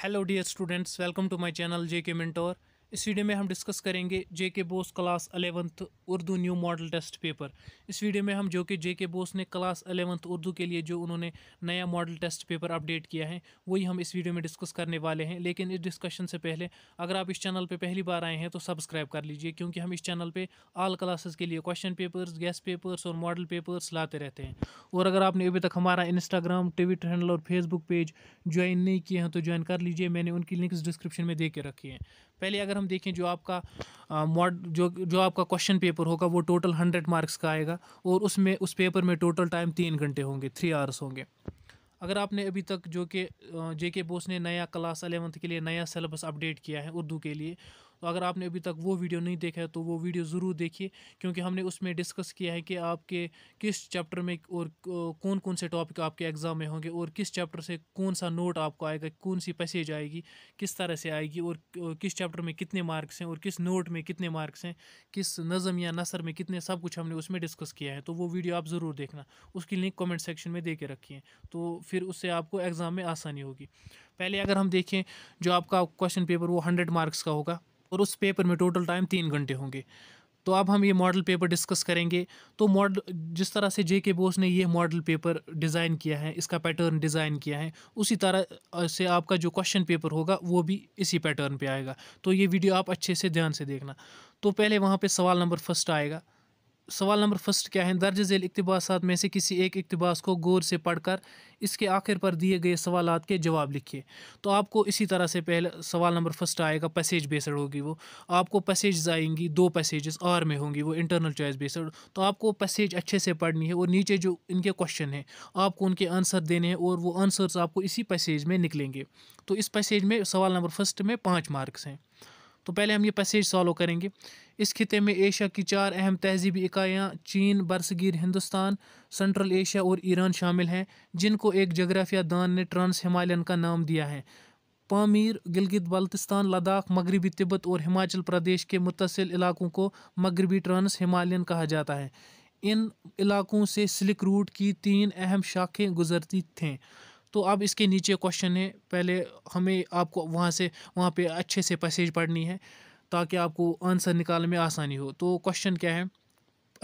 Hello dear students, welcome to my channel JK Mentor. इस video में हम discuss करेंगे J K Bose class eleventh Urdu new model test paper इस video में हम जो कि जे के बोस ने क्लास अलेवंथ उर्दू के लिए जो उन्होंने नया मॉडल टेस्ट पेपर अपडेट किया है वही हम इस वीडियो में डिस्कस करने वाले हैं लेकिन इस डिस्कशन से पहले अगर आप इस चैनल पर पहली बार आए हैं तो सब्सक्राइब कर लीजिए क्योंकि हम इस चैनल पर आल क्लासेस के लिए क्वेश्चन पेपर्स गेस्ट पेपर्स और मॉडल पेपर्स लाते रहते हैं और अगर आपने अभी तक हमारा इंस्टाग्राम ट्विटर हैंडल और फेसबुक पेज ज्वाइन नहीं किए हैं तो ज्वाइन कर लीजिए मैंने उनकी लिंक्स डिस्क्रिप्शन में दे के रखी हैं पहले अगर अगर हम देखें जो आपका मॉड जो जो आपका क्वेश्चन पेपर होगा वो टोटल हंड्रेड मार्क्स का आएगा और उसमें उस पेपर में टोटल टाइम तीन घंटे होंगे थ्री आवर्स होंगे अगर आपने अभी तक जो कि जे के बोस ने नया क्लास अलेवंथ के लिए नया सलेबस अपडेट किया है उर्दू के लिए तो अगर आपने अभी तक वो वीडियो नहीं देखा है तो वो वीडियो ज़रूर देखिए क्योंकि हमने उसमें डिस्कस किया है कि आपके किस चैप्टर में और कौन कौन से टॉपिक आपके एग्ज़ाम में होंगे और किस चैप्टर से कौन सा नोट आपको आएगा कौन सी पैसेज आएगी किस तरह से आएगी और किस चैप्टर में कितने मार्क्स हैं और किस नोट में कितने मार्क्स हैं किस नज़म या नसर में कितने सब कुछ हमने उसमें डिस्कस किया है तो वो वीडियो आप ज़रूर देखना उसकी लिंक कमेंट सेक्शन में दे के रखिए तो फिर उससे आपको एग्ज़ाम में आसानी होगी पहले अगर हम देखें जो आपका क्वेश्चन पेपर वो हंड्रेड मार्क्स का होगा और उस पेपर में टोटल टाइम तीन घंटे होंगे तो अब हम ये मॉडल पेपर डिस्कस करेंगे तो मॉडल जिस तरह से जे के बोस ने ये मॉडल पेपर डिज़ाइन किया है इसका पैटर्न डिज़ाइन किया है उसी तरह से आपका जो क्वेश्चन पेपर होगा वो भी इसी पैटर्न पे आएगा तो ये वीडियो आप अच्छे से ध्यान से देखना तो पहले वहाँ पे सवाल नंबर फर्स्ट आएगा सवाल नंबर फर्स्ट क्या है दर्ज झेल इकतबास में से किसी एक इकतबास को गौर से पढ़कर इसके आखिर पर दिए गए सवाल के जवाब लिखिए तो आपको इसी तरह से पहले सवाल नंबर फर्स्ट आएगा पैसेज बेसड होगी वो आपको पैसेज आएंगी दो पैसेजेस और में होंगी वो इंटरनल चॉइस बेसड तो आपको पैसेज अच्छे से पढ़नी है और नीचे जो इनके क्वेश्चन हैं आपको उनके आंसर देने हैं और वो आंसर्स आपको इसी पैसेज में निकलेंगे तो इस पैसेज में सवाल नंबर फर्स्ट में पाँच मार्क्स हैं तो पहले हम ये पैसेज सॉल्व करेंगे इस खिते में एशिया की चार अहम तहजीबी इकाइयाँ चीन बरसगीर हिंदुस्तान सेंट्रल एशिया और ईरान शामिल हैं जिनको एक जगराफिया दान ने ट्रांस हिमालयन का नाम दिया है पामीर गिलगित बल्तिस्तान लद्दाख मगरबी तिब्बत और हिमाचल प्रदेश के मुतसिल इलाकों को मगरबी ट्रांस हिमालयन कहा जाता है इन इलाकों से सिल्क रूट की तीन अहम शाखें गुजरती थीं तो अब इसके नीचे क्वेश्चन है पहले हमें आपको वहाँ से वहाँ पे अच्छे से पैसेज पढ़नी है ताकि आपको आंसर निकालने में आसानी हो तो क्वेश्चन क्या है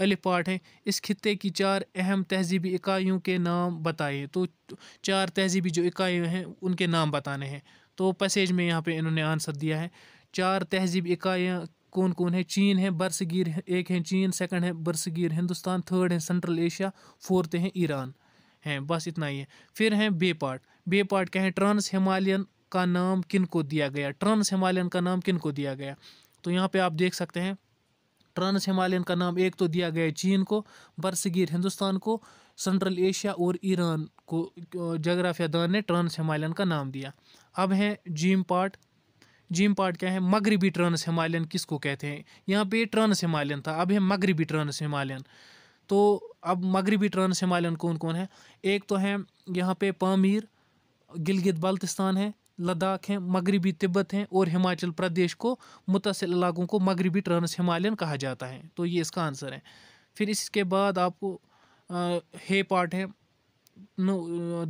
अलिफ पार्ट है इस खत्े की चार अहम तहजीबी इकाइयों के नाम बताइए तो चार तहजीबी जो इकाइयाँ हैं उनके नाम बताने हैं तो पैसेज में यहाँ पे इन्होंने आंसर दिया है चार तहजीब इकाइयाँ कौन कौन है चीन है बरसगीर है एक है चीन सेकंड है बरसगीर हिंदुस्तान थर्ड है सेंट्रल एशिया फोर्थ है ईरान हैं बस इतना ही है फिर हैं बे पार्ट बे पार्ट क्या है ट्रांस हिमालयन का नाम किन को दिया गया ट्रांस हिमालयन का नाम किन को दिया गया तो यहाँ पे आप देख सकते हैं ट्रांस हिमालयन का नाम एक तो दिया गया चीन को बरसगीर हिंदुस्तान को सेंट्रल एशिया और ईरान को दान ने ट्रांस हिमालयन का नाम दिया अब है जीम पार्ट जीम पार्ट क्या है मगरबी ट्रांस हिमालयन को कहते हैं यहाँ पे ट्रांस हिमालयन था अब है मगरबी ट्रांस हिमालयन तो अब मगरबी ट्रांस हिमालयन कौन कौन है एक तो है यहाँ पे पामीर गिलगित बल्तिस्तान है लद्दाख हैं मगरबी तिब्बत हैं और हिमाचल प्रदेश को मुतसिल इलाकों को मगरबी ट्रांस हिमालयन कहा जाता है तो ये इसका आंसर है फिर इसके बाद आपको आ, हे पार्ट है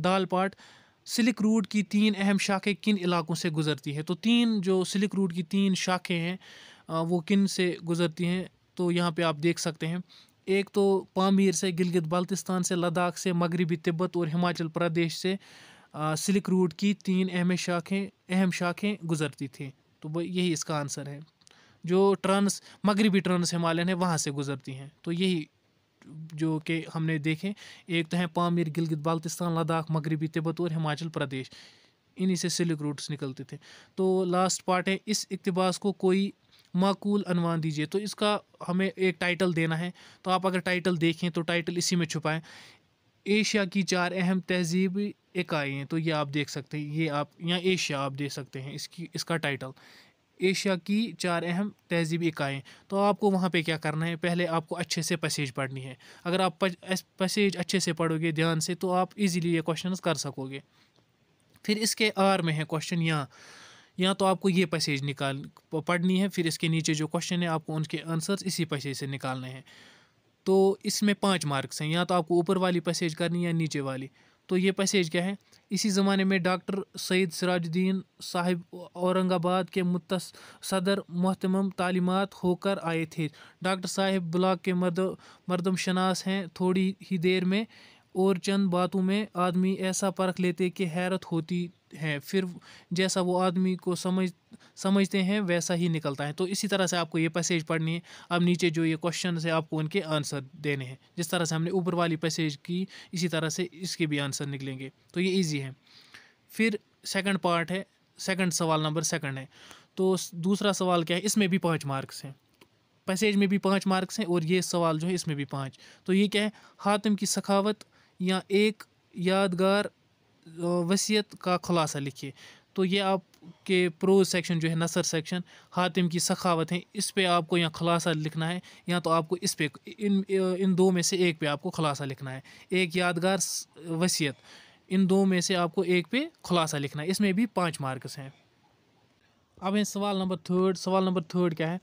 दाल पार्ट सिलिक रूट की तीन अहम शाखें किन इलाकों से गुजरती हैं तो तीन जो सिलिक रूट की तीन शाखें हैं वो किन से गुजरती हैं तो यहाँ पे आप देख सकते हैं एक तो पामीर से गिलगित बल्तिस्तान से लद्दाख से मगरबी तिब्बत और हिमाचल प्रदेश से सिल्क रूट की तीन अहम शाखें अहम शाखें गुजरती थी तो वो यही इसका आंसर है जो ट्रांस मगरबी ट्रांस हिमालयन है वहाँ से गुजरती हैं तो यही जो कि हमने देखे एक तो हैं पामिर गिलगित बाल्तिस्तान लद्दाख मगरबी तिब्बत और हिमाचल प्रदेश इन्हीं से सिल्क रूट्स निकलते थे तो लास्ट पार्ट है इस इकतबास को कोई माकूल अनवान दीजिए तो इसका हमें एक टाइटल देना है तो आप अगर टाइटल देखें तो टाइटल इसी में छुपाएं एशिया की चार अहम तहजीबी हैं तो ये आप देख सकते हैं ये आप यहाँ एशिया आप देख सकते हैं इसकी इसका टाइटल एशिया की चार अहम तहजीबी इकाई तो आपको वहाँ पे क्या करना है पहले आपको अच्छे से पसेज पढ़नी है अगर आप पैसेज अच्छे से पढ़ोगे ध्यान से तो आप इजीली ये क्वेश्चंस कर सकोगे फिर इसके आर में है क्वेश्चन यहाँ यहाँ तो आपको ये पैसेज निकाल पढ़नी है फिर इसके नीचे जो क्वेश्चन है आपको उनके आंसर्स इसी पैसेज से निकालने हैं तो इसमें पाँच मार्क्स हैं या तो आपको ऊपर वाली पैसेज करनी है या नीचे वाली तो ये पैसेज क्या है इसी ज़माने में डॉक्टर सैद सराजुद्दीन साहिब औरंगाबाद के मुत सदर महतम तालीमत होकर आए थे डॉक्टर साहिब ब्लाक के मर्द मरदम शनास हैं थोड़ी ही देर में और चंद बातों में आदमी ऐसा परख लेते कि हैरत होती हैं फिर जैसा वो आदमी को समझ समझते हैं वैसा ही निकलता है तो इसी तरह से आपको ये पैसेज पढ़नी है अब नीचे जो ये क्वेश्चन है आपको उनके आंसर देने हैं जिस तरह से हमने ऊपर वाली पैसेज की इसी तरह से इसके भी आंसर निकलेंगे तो ये ईजी है फिर सेकंड पार्ट है सेकंड सवाल नंबर सेकंड है तो दूसरा सवाल क्या है इसमें भी पाँच मार्क्स हैं पैसेज में भी पाँच मार्क्स हैं और ये सवाल जो है इसमें भी पाँच तो ये क्या है हातिम की सखावत या एक यादगार वसीयत का खुलासा लिखिए तो ये आपके प्रोज सेक्शन जो है नसर सेक्शन हातिम की सखावत है इस पे आपको यहाँ खुलासा लिखना है या तो आपको इस पे इन इन दो में से एक पे आपको खुलासा लिखना है एक यादगार वसीयत इन दो में से आपको एक पे खुलासा लिखना है इसमें भी पाँच मार्क्स हैं अब हैं सवाल नंबर थर्ड सवाल नंबर थर्ड क्या है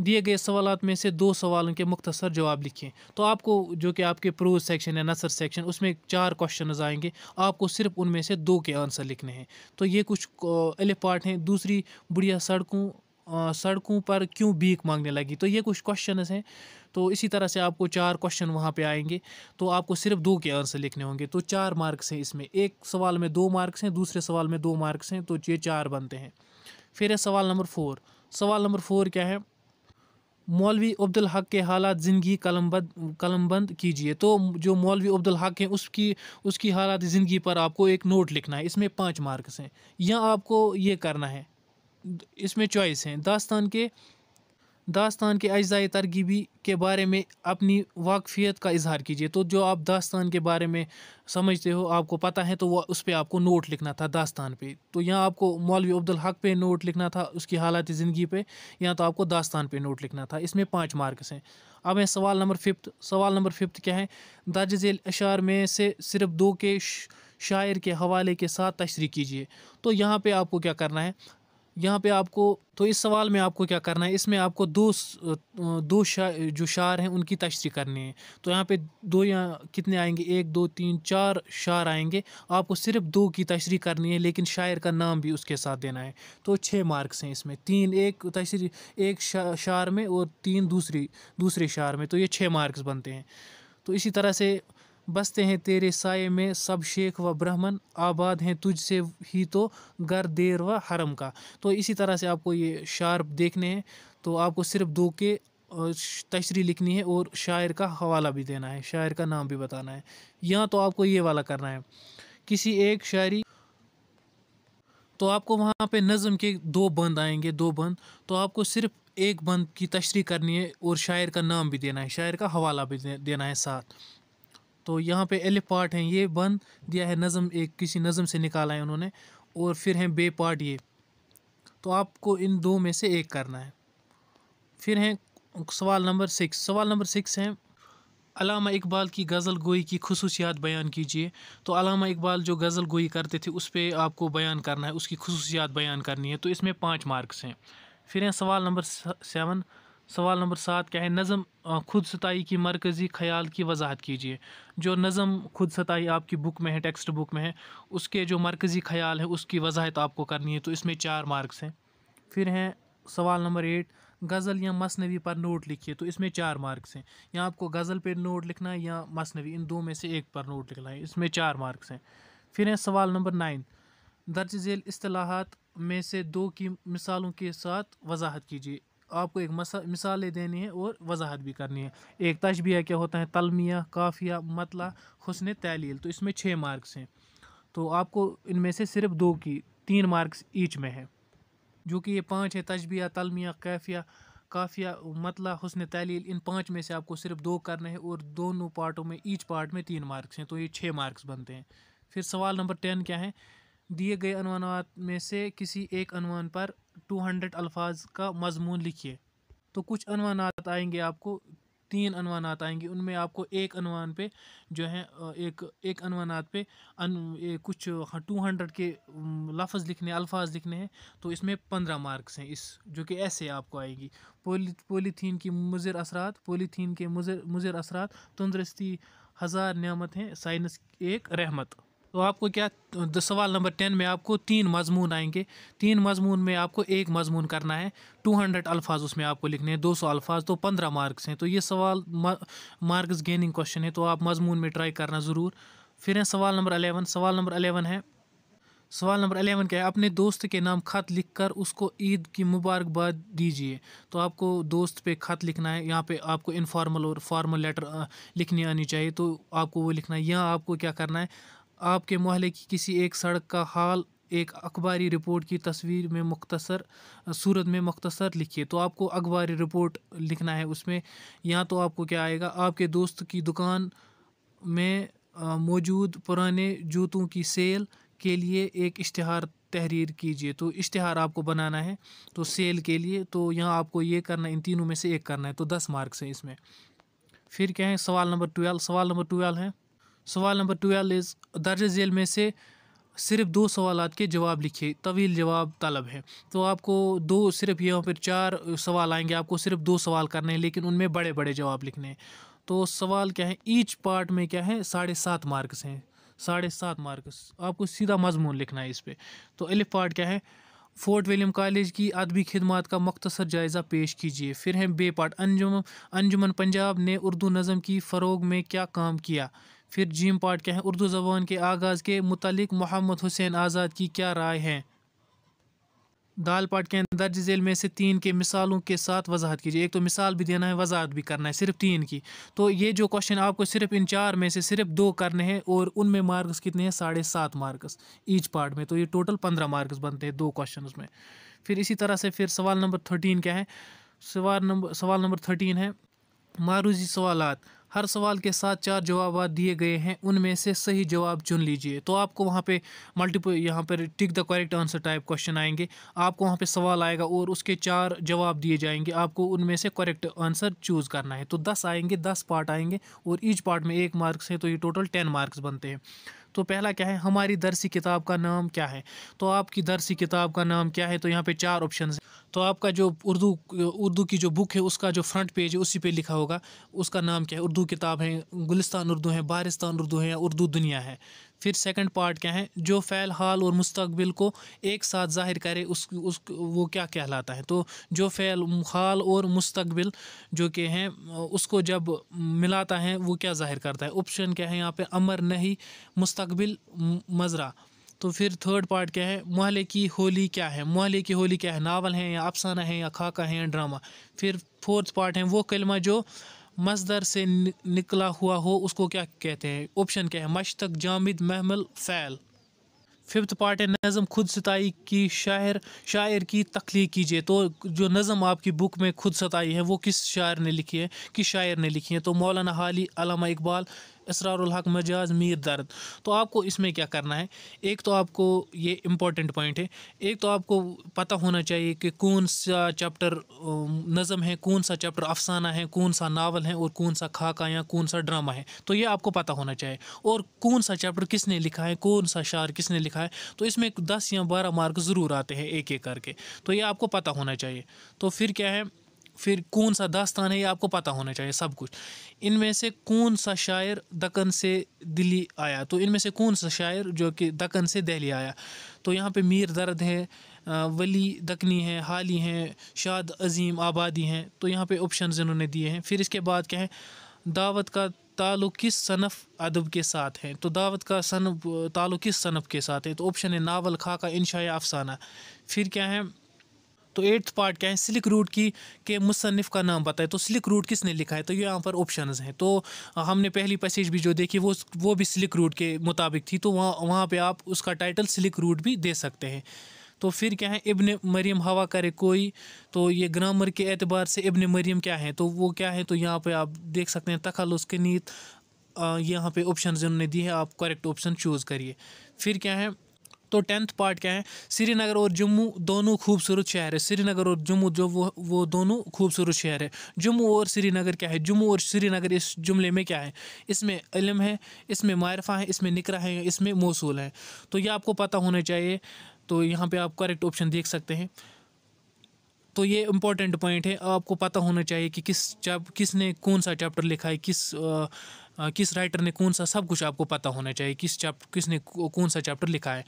दिए गए सवाल में से दो सवालों के मुख्तसर जवाब लिखें तो आपको जो कि आपके प्रोज सेक्शन या नसर सेक्शन उसमें चार क्वेश्चन आएंगे आपको सिर्फ उनमें से दो के आंसर लिखने हैं तो ये कुछ अले पार्ट हैं दूसरी बुढ़िया सड़कों सड़कों पर क्यों बीक मांगने लगी तो ये कुछ क्वेश्चन हैं तो इसी तरह से आपको चार क्वेश्चन वहाँ पे आएंगे तो आपको सिर्फ दो के आंसर लिखने होंगे तो चार मार्क्स हैं इसमें एक सवाल में दो मार्क्स हैं दूसरे सवाल में दो मार्क्स हैं तो ये चार बनते हैं फिर है सवाल नंबर फोर सवाल नंबर फोर क्या है मौलवी अब्दुल हक के हालात ज़िंदगी कलमबंद कलमबंद कीजिए तो जो मौलवी अब्दुल हक हैं उसकी उसकी हालात ज़िंदगी पर आपको एक नोट लिखना है इसमें पाँच मार्क्स हैं या आपको ये करना है इसमें चॉइस हैं दास्तान के दास्तान के अजाए तरगीबी के बारे में अपनी वाकफियत का इजहार कीजिए तो जो आप दास्तान के बारे में समझते हो आपको पता है तो वह उस पर आपको नोट लिखना था दास्तान पे तो यहाँ आपको मौलवी अब्दुल हक पे नोट लिखना था उसकी हालत ज़िंदगी पे यहाँ तो आपको दास्तान पे नोट लिखना था इसमें पाँच मार्क्स हैं अब है सवाल नंबर फिफ्थ सवाल नंबर फिफ्थ क्या है दर्ज झेल अशार में से सिर्फ दो के शायर के हवाले के साथ तशरी कीजिए तो यहाँ पर आपको क्या करना है यहाँ पे आपको तो इस सवाल में आपको क्या करना है इसमें आपको दो दो शा, जो शार हैं उनकी तशरी करनी है तो यहाँ पे दो या कितने आएंगे एक दो तीन चार शार आएंगे आपको सिर्फ दो की तशरी करनी है लेकिन शायर का नाम भी उसके साथ देना है तो छः मार्क्स हैं इसमें तीन एक तशरी एक शा, शार में और तीन दूसरी दूसरे शार में तो ये छः मार्क्स बनते हैं तो इसी तरह से बसते हैं तेरे साय में सब शेख व ब्राह्मण आबाद हैं तुझसे ही तो गर देर व हरम का तो इसी तरह से आपको ये शार्प देखने हैं तो आपको सिर्फ दो के तशरी लिखनी है और शायर का हवाला भी देना है शायर का नाम भी बताना है यहाँ तो आपको ये वाला करना है किसी एक शायरी तो आपको वहाँ पे नज़म के दो बंद आएंगे दो बंद तो आपको सिर्फ एक बंद की तशरी करनी है और शायर का नाम भी देना है शायर का हवाला भी देना है साथ तो यहाँ पे एलिफ पार्ट हैं ये बन दिया है नज़म एक किसी नज़म से निकाला है उन्होंने और फिर हैं बे पार्ट ये तो आपको इन दो में से एक करना है फिर हैं सवाल नंबर सिक्स सवाल नंबर सिक्स हैं अलामा इकबाल की गज़ल गोई की खसूसियात बयान कीजिए तो अलामा इकबाल जो गज़ल गोई करते थे उस पर आपको बयान करना है उसकी खसूसियात बयान करनी है तो इसमें पाँच मार्क्स हैं फिर हैं सवाल नंबर सेवन सवाल नंबर सात क्या है नज़म खुद सताई की मरकज़ी ख्याल की वजाहत कीजिए जो नज़म खुद सताई आपकी बुक में है टेक्स्ट बुक में है उसके जो मरकज़ी ख्याल है उसकी वजाहत आपको करनी है तो इसमें चार मार्क्स हैं फिर हैं सवाल नंबर एट गज़ल या मसनवी पर नोट लिखिए तो इसमें चार मार्क्स हैं या आपको गज़ल पर नोट लिखना है या मसनवी इन दो में से एक पर नोट लिखना है इसमें चार मार्क्स हैं फिर हैं सवाल नंबर नाइन दर्ज झेल असलाहत में से दो की मिसालों के साथ वजाहत कीजिए आपको एक मिसालें देनी है और वजाहत भी करनी है एक तशबिया क्या होता है तलमिया काफिया मतला हसन तहलील तो इसमें छः मार्क्स हैं तो आपको इनमें से सिर्फ दो की तीन मार्क्स ईच में है जो कि ये पाँच है तशबिया तलमिया कैफिया काफिया मतला हसन तहलील इन पाँच में से आपको सिर्फ दो करने हैं और दोनों पार्टों में ईच पार्ट में तीन मार्क्स हैं तो ये छः मार्क्स बनते हैं फिर सवाल नंबर टेन क्या है दिए गए अनवानात में से किसी एक अनवान पर टू हंड्रेड अल्फाज का मजमून लिखिए तो कुछ अनवानात आएंगे आपको तीन अनवानात आएंगे उनमें आपको एक अनवान पे जो है एक एक अनवानात पे अन, ए, कुछ हाँ, टू हंड्रेड के लफ्ज़ लिखने अल्फाज लिखने हैं तो इसमें पंद्रह मार्क्स हैं इस जो कि ऐसे आपको आएगी पोली पोलीथीन की मुजर असरात पोलीथीन के मुजर मुजर असरात तंदरुस्ती हज़ार नियामत हैं साइनस एक रहमत तो आपको क्या तो सवाल नंबर टेन में आपको तीन मजमून आएंगे तीन मजमून में आपको एक मजमून करना है टू हंड्रेड अल्फाज उसमें आपको लिखने हैं दो सौ अल्फाज तो पंद्रह मार्क्स हैं तो ये सवाल मार्क्स गेनिंग क्वेश्चन है तो आप मजमून में ट्राई करना ज़रूर फिर है सवाल नंबर अलेवन सवाल नंबर अलेवन है सवाल नंबर अलेवन क्या है अपने दोस्त के नाम ख़त कर उसको ईद की मुबारकबाद दीजिए तो आपको दोस्त पे ख़त लिखना है यहाँ पे आपको इनफॉर्मल और फॉर्मल लेटर लिखनी आनी चाहिए तो आपको वो लिखना है यहाँ आपको क्या करना है आपके मोहल्ले की किसी एक सड़क का हाल एक अखबारी रिपोर्ट की तस्वीर में मुख्तसर सूरत में मुख्तसर लिखिए तो आपको अखबारी रिपोर्ट लिखना है उसमें यहाँ तो आपको क्या आएगा आपके दोस्त की दुकान में मौजूद पुराने जूतों की सेल के लिए एक इश्तहार तहरीर कीजिए तो इश्तहार आपको बनाना है तो सेल के लिए तो यहाँ आपको ये करना इन तीनों में से एक करना है तो दस मार्क्स हैं इसमें फिर क्या है सवाल नंबर ट्वेल्व सवाल नंबर ट्वेल्व है सवाल नंबर ट्वेल्व इज़ दर्ज झेल में से सिर्फ दो सवाल के जवाब लिखिए तवील जवाब तलब है तो आपको दो सिर्फ यहाँ पर चार सवाल आएंगे आपको सिर्फ दो सवाल करने हैं लेकिन उनमें बड़े बड़े जवाब लिखने हैं तो सवाल क्या है ईच पार्ट में क्या है साढ़े सात मार्क्स हैं साढ़े सात मार्क्स आपको सीधा मजमून लिखना है इस पर तो एलिफ पार्ट क्या है फोर्ट विलियम कॉलेज की अदबी खदमात का मख्तसर जायज़ा पेश कीजिए फिर हैं बे पार्ट अंजुमन अंजुमन पंजाब ने उर्दू नज़म की फ़रोग में क्या काम किया फिर जीम पार्ट क्या है उर्दू ज़बान के आगाज़ के मुतलिक मोहम्मद हुसैन आज़ाद की क्या राय है दाल पाट के दर्ज झेल में से तीन के मिसालों के साथ वजाहत कीजिए एक तो मिसाल भी देना है वजाहत भी करना है सिर्फ तीन की तो ये जो क्वेश्चन आपको सिर्फ इन चार में से सिर्फ दो करने हैं और उनमें मार्क्स कितने हैं साढ़े सात मार्क्स ईच पार्ट में तो ये टोटल पंद्रह मार्क्स बनते हैं दो क्वेश्चन में फिर इसी तरह से फिर सवाल नंबर थर्टीन क्या है सवाल नंबर सवाल नंबर थर्टीन है मारूजी सवालत हर सवाल के साथ चार जवाब दिए गए हैं उनमें से सही जवाब चुन लीजिए तो आपको वहाँ पे मल्टीपल यहाँ पर tick the correct answer type question आएंगे आपको वहाँ पे सवाल आएगा और उसके चार जवाब दिए जाएंगे आपको उनमें से करेक्ट आंसर चूज़ करना है तो दस आएंगे दस पार्ट आएंगे और ईच पार्ट में एक मार्क्स हैं तो ये टोटल टेन मार्क्स बनते हैं तो पहला क्या है हमारी दरसी किताब का नाम क्या है तो आपकी दरसी किताब का नाम क्या है तो यहाँ पर चार ऑप्शन तो आपका जो उर्दू उर्दू की जो बुक है उसका जो फ्रंट पेज है उसी पे लिखा होगा उसका नाम क्या है उर्दू किताब है गुलिस्तान उर्दू है बारिस्तान उर्दू है या उर्दू दुनिया है फिर सेकंड पार्ट क्या है जो फ़ैल हाल और मुस्तबिल को एक साथ जाहिर करे उस उस वो क्या कहलाता है तो जो फ़ैल हाल और मुस्तबिल जो कि हैं उसको जब मिलाता है वो क्या जाहिर करता है ऑप्शन क्या है यहाँ पे अमर नहीं मुस्तबिल मजरा तो फिर थर्ड पार्ट क्या है मोहल्ले की होली क्या है मोहल्ले की होली क्या है नावल हैं या अफसाना है या खाका है या ड्रामा फिर फोर्थ पार्ट है वो कलमा जो मजदर से निकला हुआ हो उसको क्या कहते हैं ऑप्शन क्या है मशतक जामिद महमल फैल फिफ्थ पार्ट है नज़म खुद सताई की शायर शायर की तख्लीक कीजिए तो जो नज़म आपकी बुक में खुद सताई है वो किस शायर ने लिखी है किस शायर ने लिखी है तो मौलाना हाली अलामा इकबाल इसरारहक मजाज मीर दर्द तो आपको इसमें क्या करना है एक तो आपको ये इम्पॉर्टेंट पॉइंट है एक तो आपको पता होना चाहिए कि कौन सा चैप्टर नज़म है कौन सा चैप्टर अफसाना है कौन सा नावल है और कौन सा खाका या कौन सा ड्रामा है तो ये आपको पता होना चाहिए और कौन सा चैप्टर किसने लिखा है कौन सा शार किसने लिखा है तो इसमें दस या बारह मार्क ज़रूर आते हैं एक एक करके तो ये आपको पता होना चाहिए तो फिर क्या है फिर कौन सा दास्तान है ये आपको पता होना चाहिए सब कुछ इनमें से कौन सा शायर दक्कन से दिल्ली आया तो इनमें से कौन सा शायर जो कि दक्कन से दिल्ली आया तो यहाँ पे मीर दर्द है वली दकनी है हाली हैं शाद अजीम आबादी हैं तो यहाँ पे ऑप्शन इन्होंने दिए हैं फिर इसके बाद क्या है दावत का ताल्लुक़ किस सनफ़ अदब के साथ हैं तो दावत का सनफ ताल्लुक़ किस सनफ़ के साथ है तो ऑप्शन है नावल खाका इनशा अफसाना फिर क्या है तो एट्थ पार्ट क्या है सिलिक रूट की के मुसनफ़ का नाम बताए तो सिलिक रूट किसने लिखा है तो यहाँ पर ऑप्शन हैं तो हमने पहली पैसेज भी जो देखी वो वो भी सिलिक रूट के मुताबिक थी तो वहाँ वहाँ पर आप उसका टाइटल सिलिक रूट भी दे सकते हैं तो फिर क्या है इबन मरियम हवा करे कोई तो ये ग्रामर के एतबार से इबन मरियम क्या है तो वो क्या है तो यहाँ पर आप देख सकते हैं तखल उसके नीत यहाँ पे ऑप्शन जिन्होंने दिए हैं आप करेक्ट ऑप्शन चूज़ करिए फिर क्या है तो टेंथ पार्ट क्या है श्रीनगर और जम्मू दोनों खूबसूरत शहर है श्रीनगर और जम्मू जो वो वो दोनों खूबसूरत शहर है जम्मू और श्रीनगर क्या है जम्मू और श्रीनगर इस जुमले में क्या है इसमें इलम है इसमें मारफा है इसमें निकरा है इसमें मौसू है तो यह आपको पता होना चाहिए तो यहाँ पर आप करेक्ट ऑप्शन देख सकते हैं तो ये इम्पोर्टेंट पॉइंट है आपको पता होना चाहिए कि किस चैप किसने कौन सा चैप्टर लिखा है किस आ, किस राइटर ने कौन सा सब कुछ आपको पता होना चाहिए किस चैप किसने कौन सा चैप्टर लिखा है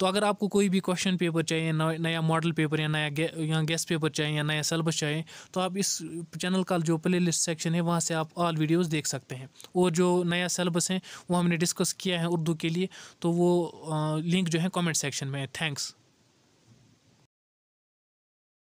तो अगर आपको कोई भी क्वेश्चन पेपर चाहिए नया मॉडल पेपर या नया गे, या गेस्ट पेपर चाहिए या नया सलेबस चाहिए तो आप इस चैनल का जो प्ले लिस्ट सेक्शन है वहाँ से आप ऑल वीडियोज़ देख सकते हैं और जो नया सलेबस है वो हमने डिस्कस किया है उर्दू के लिए तो वो लिंक जो है कॉमेंट सेक्शन में है थैंक्स